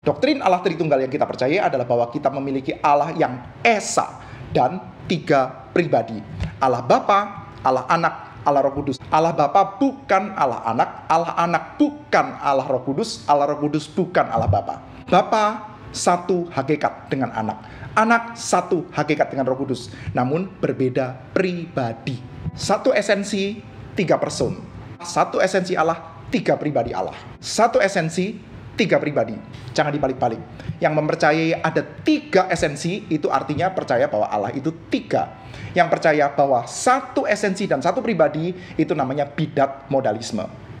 Doktrin Allah Tritunggal yang kita percaya adalah bahwa kita memiliki Allah yang Esa dan tiga pribadi. Allah Bapa, Allah Anak, Allah Roh Kudus. Allah Bapa bukan Allah Anak, Allah Anak bukan Allah Roh Kudus, Allah Roh Kudus bukan Allah Bapa. Bapa satu hakikat dengan anak. Anak satu hakikat dengan Roh Kudus, namun berbeda pribadi. Satu esensi, tiga person. Satu esensi Allah, tiga pribadi Allah. Satu esensi, tiga pribadi. Jangan dibalik-balik. Yang mempercayai ada tiga esensi, itu artinya percaya bahwa Allah itu tiga. Yang percaya bahwa satu esensi dan satu pribadi, itu namanya bidat modalisme.